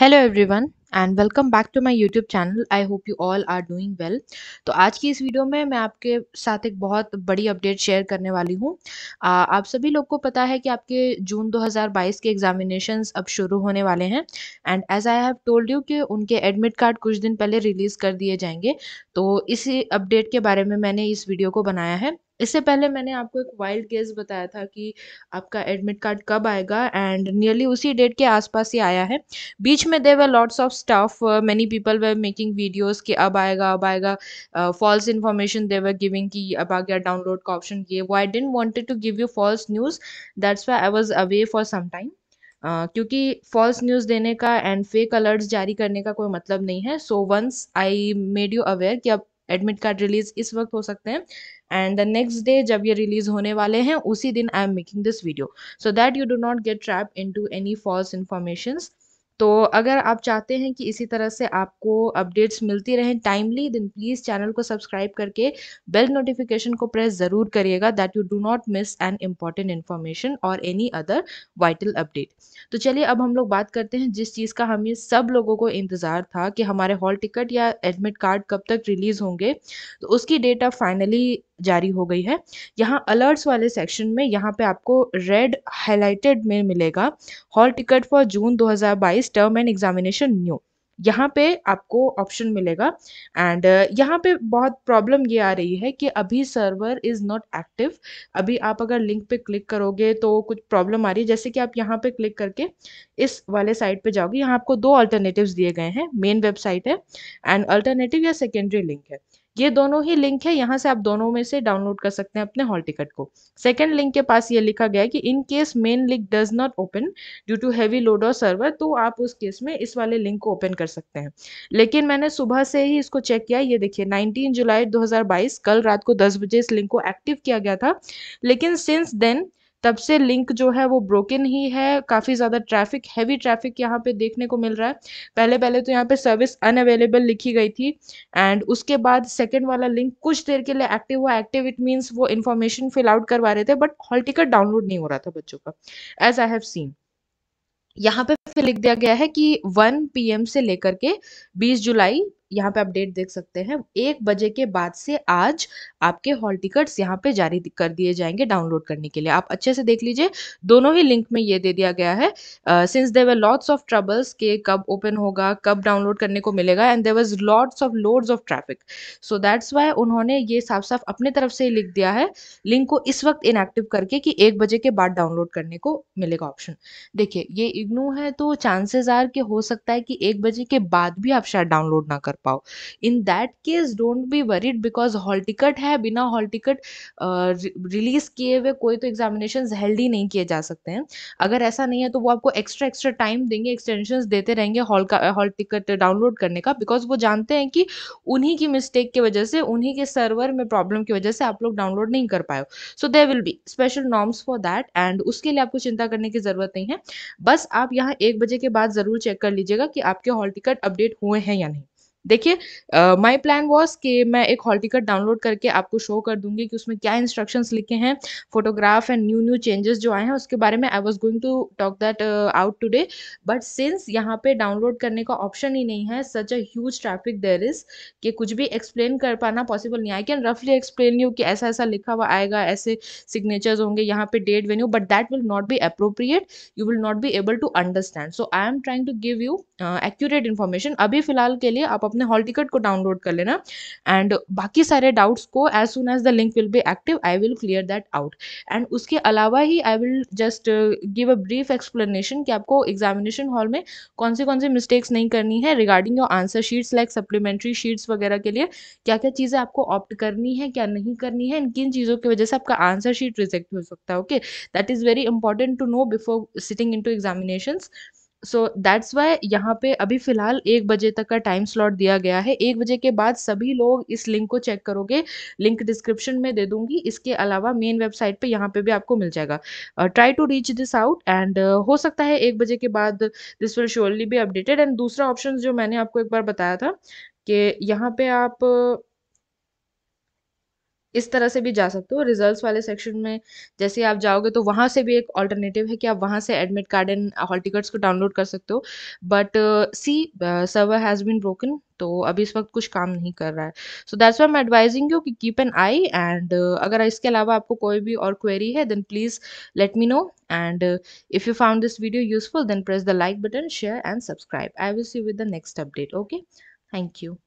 hello everyone and welcome back to my YouTube channel I hope you all are doing well तो आज की इस video में मैं आपके साथ एक बहुत बड़ी अपडेट शेयर करने वाली हूँ आप सभी लोग को पता है कि आपके जून 2022 के एग्जामिनेशंस अब शुरू होने वाले हैं and as I have told you कि उनके एडमिट कार्ड कुछ दिन पहले रिलीज़ कर दिए जाएंगे तो इसी अपडेट के बारे में मैंने इस वीडियो को बनाया है इससे पहले मैंने आपको एक वाइल्ड गेस बताया था कि आपका एडमिट कार्ड कब आएगा एंड नियरली उसी डेट के आसपास ही आया है बीच में the there were lots of stuff many people were making videos कि अब आएगा अब आएगा फॉल्स इन्फॉर्मेशन देवर गिविंग कि अब आ गया डाउनलोड का ऑप्शन ये वो I didn't wanted to give you false news that's why I was away for some time Uh, क्योंकि फॉल्स न्यूज़ देने का एंड फेक अलर्ट्स जारी करने का कोई मतलब नहीं है so once I made you aware कि अब एडमिट कार्ड रिलीज इस वक्त हो सकते हैं एंड द नेक्स्ट डे जब ये रिलीज होने वाले हैं उसी दिन I am making this video so that you do not get trap into any false information तो अगर आप चाहते हैं कि इसी तरह से आपको अपडेट्स मिलती रहें टाइमली देन प्लीज़ चैनल को सब्सक्राइब करके बेल नोटिफिकेशन को प्रेस ज़रूर करिएगा that you do not miss an important information और एनी अदर वाइटल अपडेट तो चलिए अब हम लोग बात करते हैं जिस चीज़ का हमें सब लोगों को इंतज़ार था कि हमारे हॉल टिकट या एडमिट कार्ड कब तक रिलीज़ होंगे तो उसकी डेट अब फाइनली जारी हो गई है यहाँ अलर्ट्स वाले सेक्शन में यहाँ पे आपको रेड हाईलाइटेड में मिलेगा hall ticket for June 2022 term end examination new यहाँ पे आपको ऑप्शन मिलेगा एंड uh, यहाँ पे बहुत प्रॉब्लम ये आ रही है कि अभी सर्वर इज़ नॉट एक्टिव अभी आप अगर लिंक पे क्लिक करोगे तो कुछ प्रॉब्लम आ रही है जैसे कि आप यहाँ पे क्लिक करके इस वाले साइट पे जाओगे यहाँ आपको दो अल्टरनेटिव्स दिए गए हैं मेन वेबसाइट है एंड अल्टरनेटिव या सेकेंडरी लिंक है ये दोनों ही लिंक है यहाँ से आप दोनों में से डाउनलोड कर सकते हैं अपने हॉल टिकट को सेकेंड लिंक के पास ये लिखा गया है कि in case main link does not open due to heavy load और सर्वर तो आप उस केस में इस वाले लिंक को ओपन कर सकते हैं लेकिन मैंने सुबह से ही इसको चेक किया ये देखिए 19 जुलाई 2022 कल रात को 10 बजे इस लिंक को एक्टिव किया गया था लेकिन सिंस देन तब से लिंक जो है वो ब्रोकन ही है काफ़ी ज़्यादा ट्रैफिक हैवी ट्रैफिक यहाँ पे देखने को मिल रहा है पहले पहले तो यहाँ पे सर्विस अनअवेलेबल लिखी गई थी एंड उसके बाद सेकेंड वाला लिंक कुछ देर के लिए एक्टिव हुआ एक्टिव इट मीन्स वो इन्फॉर्मेशन फिल आउट करवा रहे थे बट हॉल टिकट डाउनलोड नहीं हो रहा था बच्चों का एज आई हैव सीन यहाँ पे फिर लिख दिया गया है कि 1 पीएम से लेकर के 20 जुलाई यहाँ पे अपडेट देख सकते हैं एक बजे के बाद से आज आपके हॉल टिकट्स यहाँ पे जारी कर दिए जाएंगे डाउनलोड करने के लिए आप अच्छे से देख लीजिए दोनों ही लिंक में ये दे दिया गया है since there were lots of troubles के कब ओपन होगा कब डाउनलोड करने को मिलेगा and there was lots of loads of traffic so that's why उन्होंने ये साफ साफ अपने तरफ से लिख दिया है लिंक को इस वक्त इनएक्टिव करके कि एक बजे के बाद डाउनलोड करने को मिलेगा ऑप्शन देखिए ये इग्नू है तो चांसेस आर कि हो सकता है कि एक बजे के बाद भी आप शायद डाउनलोड ना कर कर पाओ in that case don't be worried because hall ticket है बिना हॉल टिकट रिलीज किए हुए कोई तो एग्जामिनेशन हेल्ड ही नहीं किए जा सकते हैं अगर ऐसा नहीं है तो वो आपको एक्स्ट्रा एक्स्ट्रा टाइम देंगे एक्सटेंशन देते रहेंगे हॉल का हॉल टिकट डाउनलोड करने का बिकॉज वो जानते हैं कि उन्हीं की मिस्टेक की वजह से उन्हीं के सर्वर में प्रॉब्लम की वजह से आप लोग डाउनलोड नहीं कर पाए so there will be special norms for that and उसके लिए आपको चिंता करने की ज़रूरत नहीं है बस आप यहाँ एक बजे के बाद ज़रूर चेक कर लीजिएगा कि आपके हॉल टिकट अपडेट हुए हैं या नहीं देखिए माय प्लान वाज कि मैं एक हॉल टिकट डाउनलोड करके आपको शो कर दूंगी कि उसमें क्या इंस्ट्रक्शंस लिखे हैं photograph and new new changes जो आए हैं उसके बारे में I was going to talk that out today but since यहाँ पे डाउनलोड करने का ऑप्शन ही नहीं है such a huge traffic there is कि कुछ भी एक्सप्लेन कर पाना पॉसिबल नहीं आई कैन रफली एक्सप्लेन यू कि ऐसा ऐसा लिखा हुआ आएगा ऐसे सिग्नेचर्स होंगे यहाँ पे date venue but that will not be appropriate you will not be able to understand so I am trying to give you accurate information अभी फ़िलहाल के लिए आप अपने हॉल टिकट को डाउनलोड कर लेना एंड बाकी सारे डाउट्स को as soon as the link will be active I will clear that out and उसके अलावा ही I will just give a brief explanation कि आपको एग्जामिनेशन हॉल में कौन सी कौन सी मिस्टेक्स नहीं करनी है regarding your answer sheets like supplementary sheets वगैरह के लिए क्या क्या चीज़ें आपको ऑप्ट करनी है क्या नहीं करनी है किन चीज़ों की वजह से आपका आंसर शीट रिजेक्ट हो सकता है okay that is very important to know before sitting into examinations so that's why यहाँ पे अभी फ़िलहाल एक बजे तक का टाइम स्लॉट दिया गया है एक बजे के बाद सभी लोग इस लिंक को चेक करोगे लिंक डिस्क्रिप्शन में दे दूंगी इसके अलावा मेन वेबसाइट पे यहाँ पे भी आपको मिल जाएगा try to reach this out and हो सकता है एक बजे के बाद दिस विल श्योरली भी अपडेटेड एंड दूसरा ऑप्शन जो मैंने आपको एक बार बताया था कि यहाँ पे आप इस तरह से भी जा सकते हो रिजल्ट्स वाले सेक्शन में जैसे आप जाओगे तो वहाँ से भी एक ऑल्टरनेटिव है कि आप वहाँ से admit card and hall tickets को डाउनलोड कर सकते हो but see server has been broken तो अभी इस वक्त कुछ काम नहीं कर रहा है सो दैट्स वाई मैं एडवाइजिंग यू कि कीप एन आई एंड अगर इसके अलावा आपको कोई भी और क्वेरी है then please let me know and if you found this video useful then press the like button share and subscribe I will see with the next update okay thank you